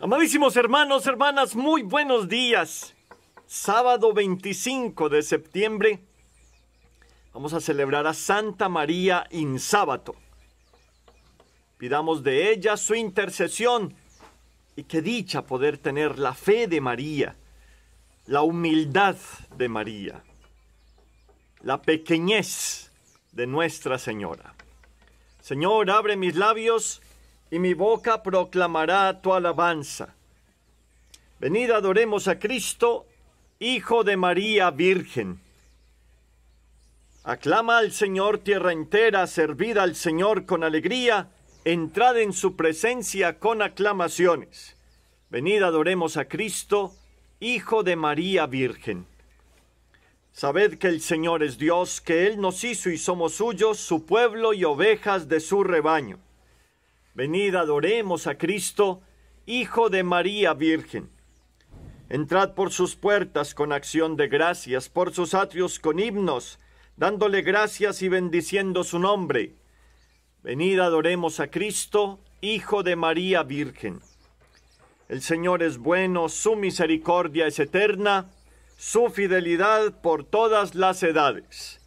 Amadísimos hermanos, hermanas, muy buenos días. Sábado 25 de septiembre vamos a celebrar a Santa María sábado. Pidamos de ella su intercesión y qué dicha poder tener la fe de María, la humildad de María, la pequeñez de Nuestra Señora. Señor, abre mis labios y mi boca proclamará tu alabanza. Venid adoremos a Cristo, Hijo de María Virgen. Aclama al Señor tierra entera, servid al Señor con alegría, entrad en su presencia con aclamaciones. Venid adoremos a Cristo, Hijo de María Virgen. Sabed que el Señor es Dios, que Él nos hizo y somos suyos, su pueblo y ovejas de su rebaño. Venid, adoremos a Cristo, Hijo de María Virgen. Entrad por sus puertas con acción de gracias, por sus atrios con himnos, dándole gracias y bendiciendo su nombre. Venid, adoremos a Cristo, Hijo de María Virgen. El Señor es bueno, su misericordia es eterna, su fidelidad por todas las edades.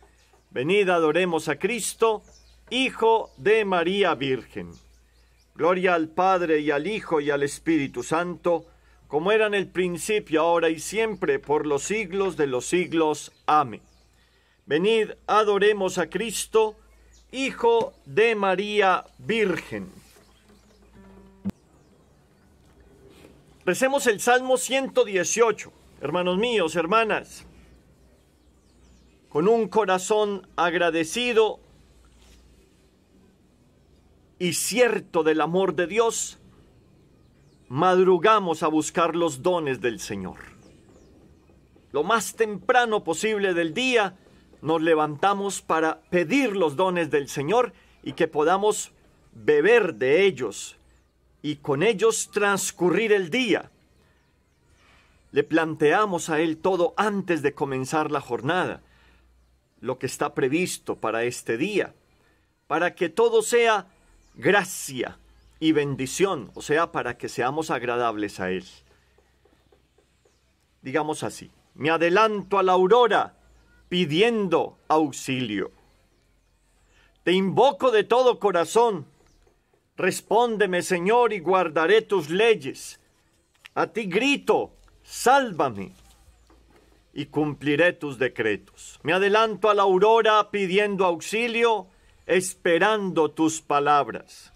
Venid, adoremos a Cristo, Hijo de María Virgen. Gloria al Padre y al Hijo y al Espíritu Santo, como era en el principio, ahora y siempre, por los siglos de los siglos. Amén. Venid, adoremos a Cristo, Hijo de María Virgen. Recemos el Salmo 118, hermanos míos, hermanas, con un corazón agradecido y cierto del amor de Dios, madrugamos a buscar los dones del Señor. Lo más temprano posible del día, nos levantamos para pedir los dones del Señor y que podamos beber de ellos y con ellos transcurrir el día. Le planteamos a Él todo antes de comenzar la jornada, lo que está previsto para este día, para que todo sea gracia y bendición, o sea, para que seamos agradables a Él. Digamos así, me adelanto a la aurora pidiendo auxilio. Te invoco de todo corazón. Respóndeme, Señor, y guardaré tus leyes. A ti grito, sálvame, y cumpliré tus decretos. Me adelanto a la aurora pidiendo auxilio esperando tus palabras.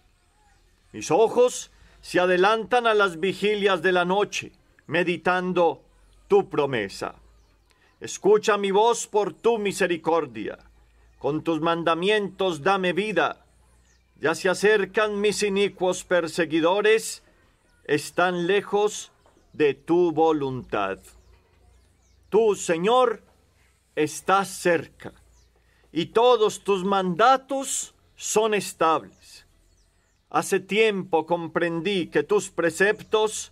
Mis ojos se adelantan a las vigilias de la noche, meditando tu promesa. Escucha mi voz por tu misericordia. Con tus mandamientos dame vida. Ya se acercan mis inicuos perseguidores, están lejos de tu voluntad. Tú, Señor, estás cerca y todos tus mandatos son estables. Hace tiempo comprendí que tus preceptos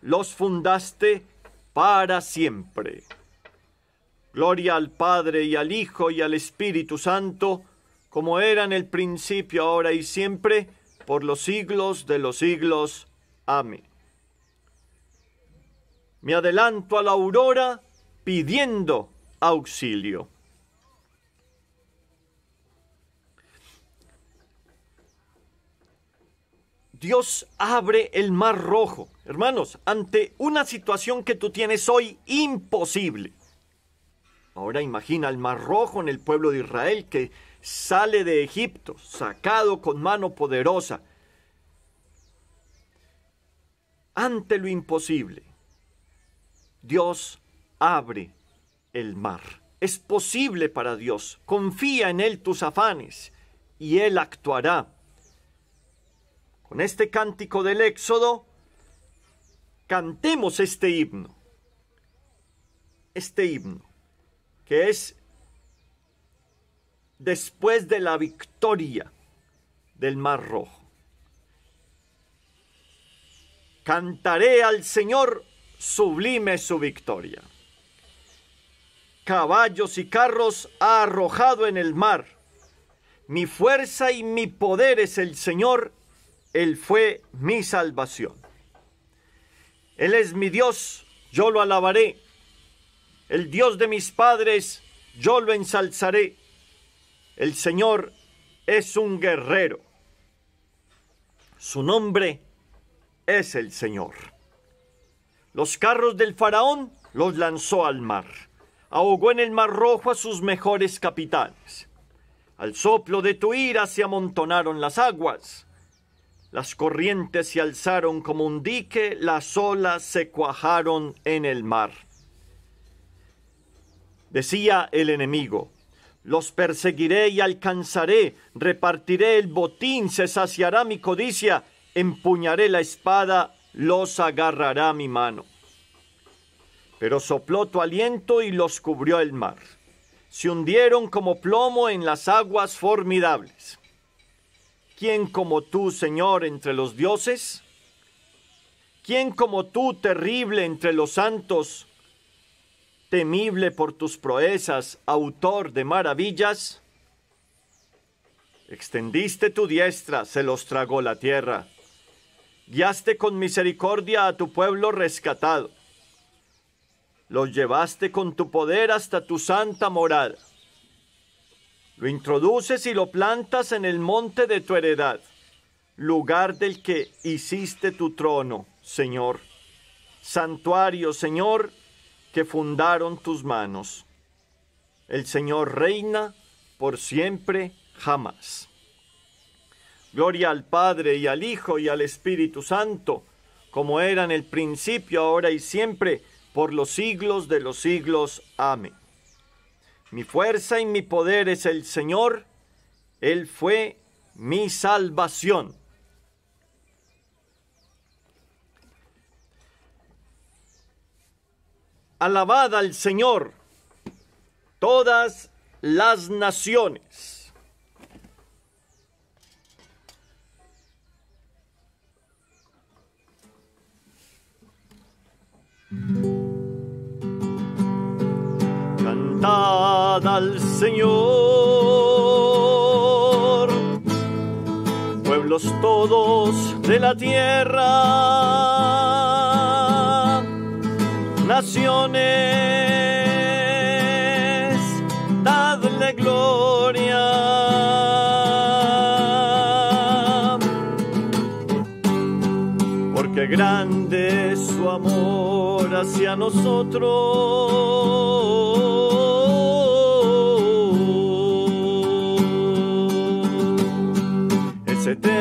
los fundaste para siempre. Gloria al Padre y al Hijo y al Espíritu Santo, como era en el principio, ahora y siempre, por los siglos de los siglos. Amén. Me adelanto a la aurora pidiendo auxilio. Dios abre el mar rojo. Hermanos, ante una situación que tú tienes hoy imposible. Ahora imagina el mar rojo en el pueblo de Israel que sale de Egipto, sacado con mano poderosa. Ante lo imposible, Dios abre el mar. Es posible para Dios. Confía en Él tus afanes y Él actuará con este cántico del Éxodo, cantemos este himno, este himno, que es después de la victoria del Mar Rojo. Cantaré al Señor sublime su victoria. Caballos y carros ha arrojado en el mar. Mi fuerza y mi poder es el Señor él fue mi salvación. Él es mi Dios, yo lo alabaré. El Dios de mis padres, yo lo ensalzaré. El Señor es un guerrero. Su nombre es el Señor. Los carros del faraón los lanzó al mar. Ahogó en el mar rojo a sus mejores capitanes. Al soplo de tu ira se amontonaron las aguas las corrientes se alzaron como un dique, las olas se cuajaron en el mar. Decía el enemigo, los perseguiré y alcanzaré, repartiré el botín, se saciará mi codicia, empuñaré la espada, los agarrará mi mano. Pero sopló tu aliento y los cubrió el mar. Se hundieron como plomo en las aguas formidables. ¿Quién como tú, Señor, entre los dioses? ¿Quién como tú, terrible entre los santos, temible por tus proezas, autor de maravillas? Extendiste tu diestra, se los tragó la tierra. Guiaste con misericordia a tu pueblo rescatado. Los llevaste con tu poder hasta tu santa morada lo introduces y lo plantas en el monte de tu heredad, lugar del que hiciste tu trono, Señor, santuario, Señor, que fundaron tus manos. El Señor reina por siempre, jamás. Gloria al Padre y al Hijo y al Espíritu Santo, como era en el principio, ahora y siempre, por los siglos de los siglos. Amén. Mi fuerza y mi poder es el Señor. Él fue mi salvación. Alabada al Señor todas las naciones al Señor, pueblos todos de la tierra, naciones, dadle gloria, porque grande es su amor hacia nosotros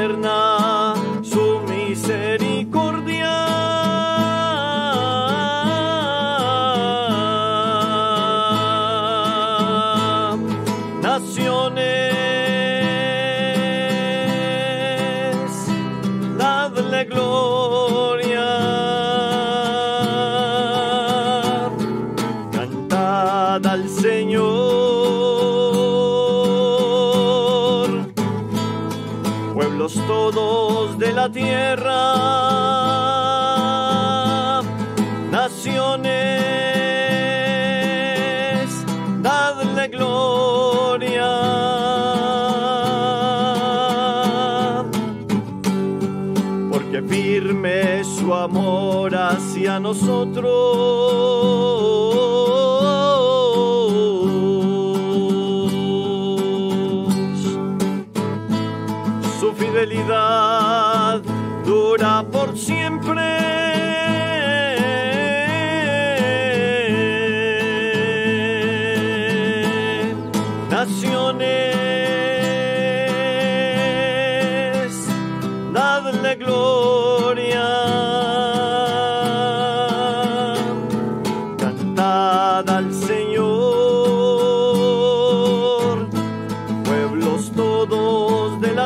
eterna. que firme su amor hacia nosotros. Su fidelidad dura por siempre.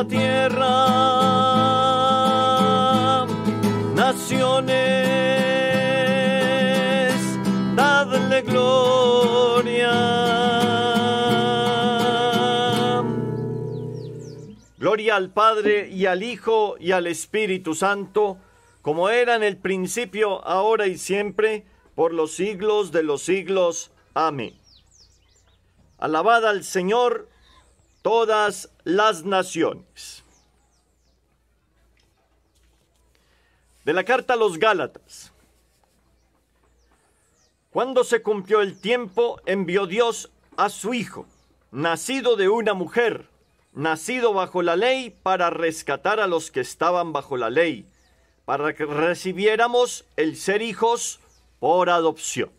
tierra. Naciones, dadle gloria. Gloria al Padre y al Hijo y al Espíritu Santo, como era en el principio, ahora y siempre, por los siglos de los siglos. Amén. Alabada al Señor todas las naciones. De la carta a los Gálatas. Cuando se cumplió el tiempo, envió Dios a su Hijo, nacido de una mujer, nacido bajo la ley, para rescatar a los que estaban bajo la ley, para que recibiéramos el ser hijos por adopción.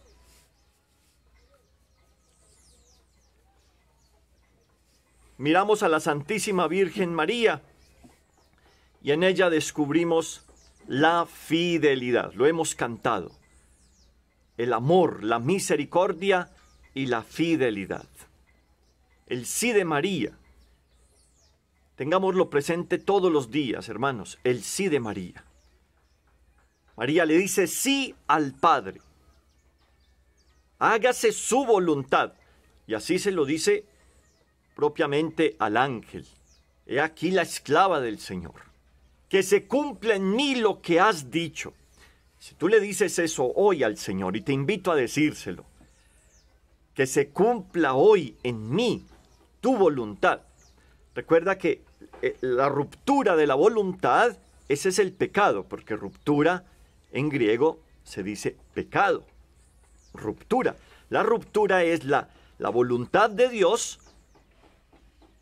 miramos a la Santísima Virgen María y en ella descubrimos la fidelidad. Lo hemos cantado. El amor, la misericordia y la fidelidad. El sí de María. Tengámoslo presente todos los días, hermanos, el sí de María. María le dice sí al Padre. Hágase su voluntad. Y así se lo dice propiamente al ángel. He aquí la esclava del Señor. Que se cumpla en mí lo que has dicho. Si tú le dices eso hoy al Señor, y te invito a decírselo, que se cumpla hoy en mí tu voluntad. Recuerda que eh, la ruptura de la voluntad, ese es el pecado, porque ruptura en griego se dice pecado. Ruptura. La ruptura es la, la voluntad de Dios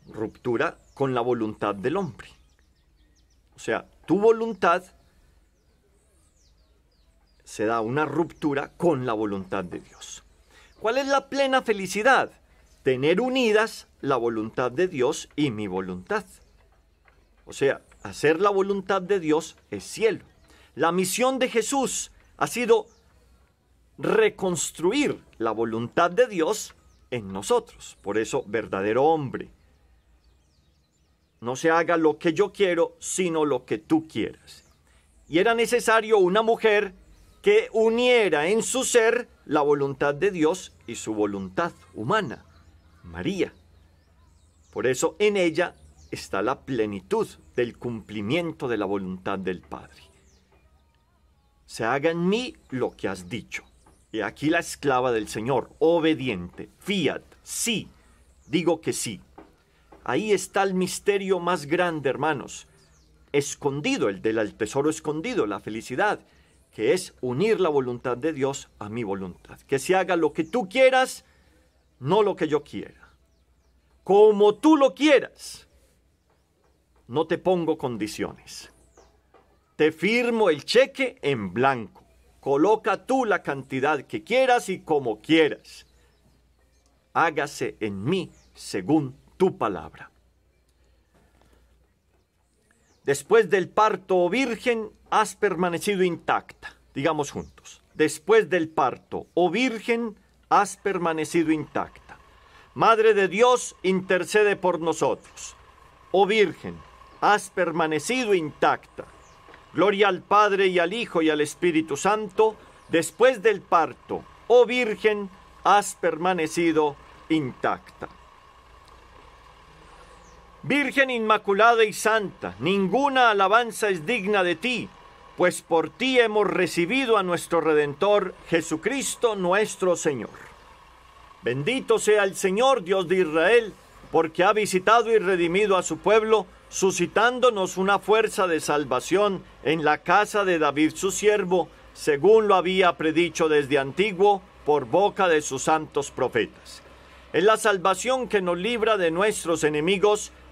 ruptura con la voluntad del hombre. O sea, tu voluntad se da una ruptura con la voluntad de Dios. ¿Cuál es la plena felicidad? Tener unidas la voluntad de Dios y mi voluntad. O sea, hacer la voluntad de Dios es cielo. La misión de Jesús ha sido reconstruir la voluntad de Dios en nosotros. Por eso, verdadero hombre, no se haga lo que yo quiero, sino lo que tú quieras. Y era necesario una mujer que uniera en su ser la voluntad de Dios y su voluntad humana, María. Por eso en ella está la plenitud del cumplimiento de la voluntad del Padre. Se haga en mí lo que has dicho. Y aquí la esclava del Señor, obediente, fiat, sí, digo que sí, Ahí está el misterio más grande, hermanos. Escondido, el del tesoro escondido, la felicidad, que es unir la voluntad de Dios a mi voluntad. Que se haga lo que tú quieras, no lo que yo quiera. Como tú lo quieras. No te pongo condiciones. Te firmo el cheque en blanco. Coloca tú la cantidad que quieras y como quieras. Hágase en mí según tu palabra. Después del parto, oh Virgen, has permanecido intacta. Digamos juntos. Después del parto, oh Virgen, has permanecido intacta. Madre de Dios, intercede por nosotros. Oh Virgen, has permanecido intacta. Gloria al Padre y al Hijo y al Espíritu Santo. Después del parto, oh Virgen, has permanecido intacta. Virgen Inmaculada y Santa, ninguna alabanza es digna de ti, pues por ti hemos recibido a nuestro Redentor, Jesucristo nuestro Señor. Bendito sea el Señor Dios de Israel, porque ha visitado y redimido a su pueblo, suscitándonos una fuerza de salvación en la casa de David su siervo, según lo había predicho desde antiguo por boca de sus santos profetas. Es la salvación que nos libra de nuestros enemigos,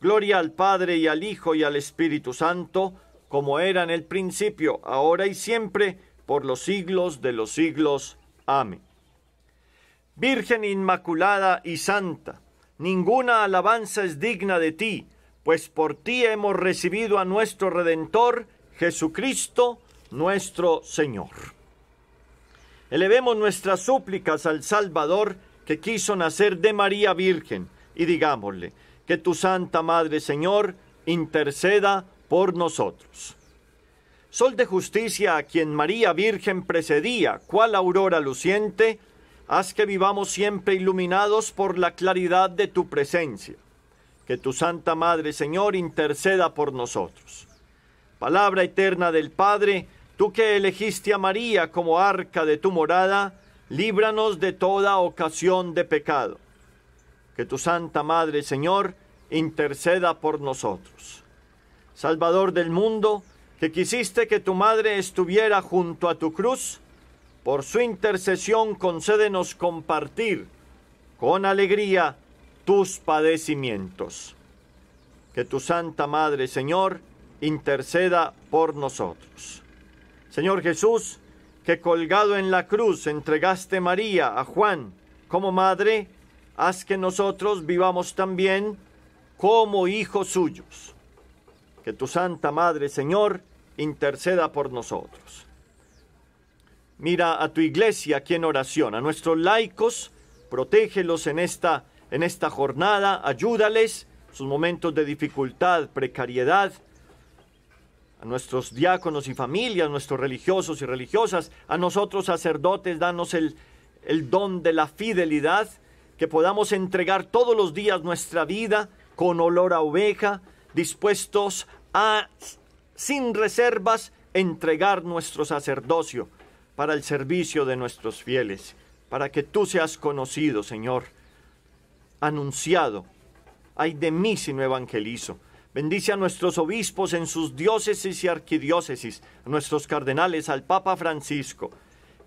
Gloria al Padre y al Hijo y al Espíritu Santo, como era en el principio, ahora y siempre, por los siglos de los siglos. Amén. Virgen Inmaculada y Santa, ninguna alabanza es digna de ti, pues por ti hemos recibido a nuestro Redentor, Jesucristo, nuestro Señor. Elevemos nuestras súplicas al Salvador que quiso nacer de María Virgen y digámosle, que tu Santa Madre, Señor, interceda por nosotros. Sol de justicia a quien María Virgen precedía, cual aurora luciente, haz que vivamos siempre iluminados por la claridad de tu presencia. Que tu Santa Madre, Señor, interceda por nosotros. Palabra eterna del Padre, tú que elegiste a María como arca de tu morada, líbranos de toda ocasión de pecado que tu Santa Madre, Señor, interceda por nosotros. Salvador del mundo, que quisiste que tu Madre estuviera junto a tu cruz, por su intercesión concédenos compartir con alegría tus padecimientos. Que tu Santa Madre, Señor, interceda por nosotros. Señor Jesús, que colgado en la cruz entregaste María a Juan como madre, haz que nosotros vivamos también como hijos suyos. Que tu Santa Madre, Señor, interceda por nosotros. Mira a tu iglesia aquí en oración, a nuestros laicos, protégelos en esta, en esta jornada, ayúdales sus momentos de dificultad, precariedad, a nuestros diáconos y familias, nuestros religiosos y religiosas, a nosotros sacerdotes, danos el, el don de la fidelidad que podamos entregar todos los días nuestra vida con olor a oveja, dispuestos a, sin reservas, entregar nuestro sacerdocio para el servicio de nuestros fieles, para que tú seas conocido, Señor, anunciado. Ay de mí si no evangelizo. Bendice a nuestros obispos en sus diócesis y arquidiócesis, a nuestros cardenales, al Papa Francisco,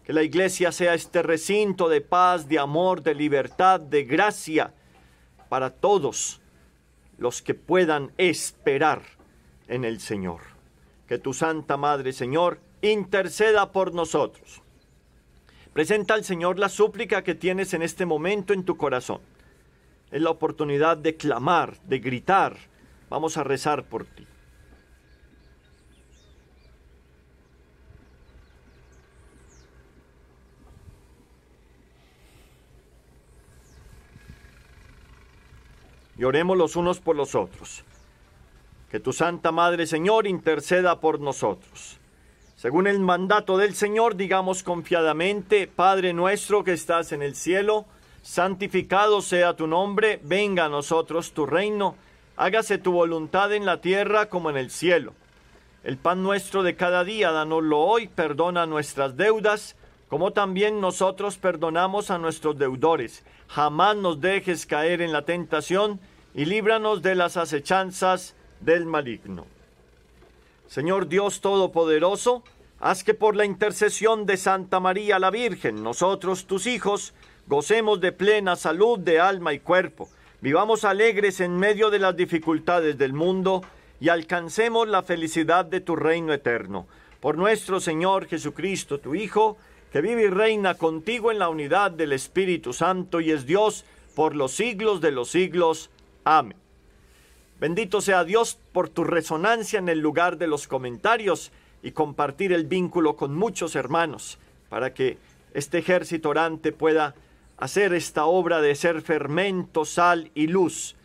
que la iglesia sea este recinto de paz, de amor, de libertad, de gracia para todos los que puedan esperar en el Señor. Que tu Santa Madre, Señor, interceda por nosotros. Presenta al Señor la súplica que tienes en este momento en tu corazón. Es la oportunidad de clamar, de gritar. Vamos a rezar por ti. y oremos los unos por los otros. Que tu Santa Madre Señor interceda por nosotros. Según el mandato del Señor, digamos confiadamente, Padre nuestro que estás en el cielo, santificado sea tu nombre, venga a nosotros tu reino, hágase tu voluntad en la tierra como en el cielo. El pan nuestro de cada día, danoslo hoy, perdona nuestras deudas, como también nosotros perdonamos a nuestros deudores. Jamás nos dejes caer en la tentación, y líbranos de las acechanzas del maligno. Señor Dios Todopoderoso, haz que por la intercesión de Santa María la Virgen, nosotros tus hijos, gocemos de plena salud de alma y cuerpo, vivamos alegres en medio de las dificultades del mundo y alcancemos la felicidad de tu reino eterno. Por nuestro Señor Jesucristo, tu Hijo, que vive y reina contigo en la unidad del Espíritu Santo y es Dios por los siglos de los siglos. Amén. Bendito sea Dios por tu resonancia en el lugar de los comentarios y compartir el vínculo con muchos hermanos para que este ejército orante pueda hacer esta obra de ser fermento, sal y luz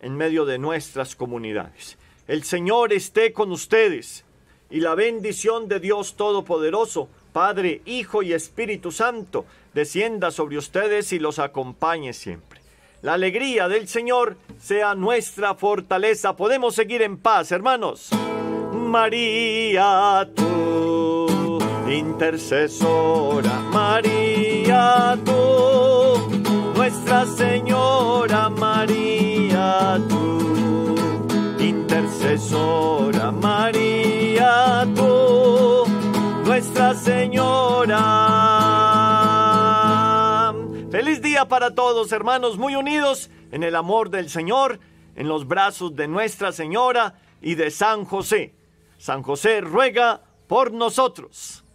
en medio de nuestras comunidades. El Señor esté con ustedes y la bendición de Dios Todopoderoso, Padre, Hijo y Espíritu Santo, descienda sobre ustedes y los acompañe siempre. La alegría del Señor sea nuestra fortaleza. Podemos seguir en paz, hermanos. María, tú, intercesora. María, tú, Nuestra Señora. María, tú, intercesora. María, tú, Nuestra Señora para todos, hermanos, muy unidos en el amor del Señor, en los brazos de Nuestra Señora y de San José. San José ruega por nosotros.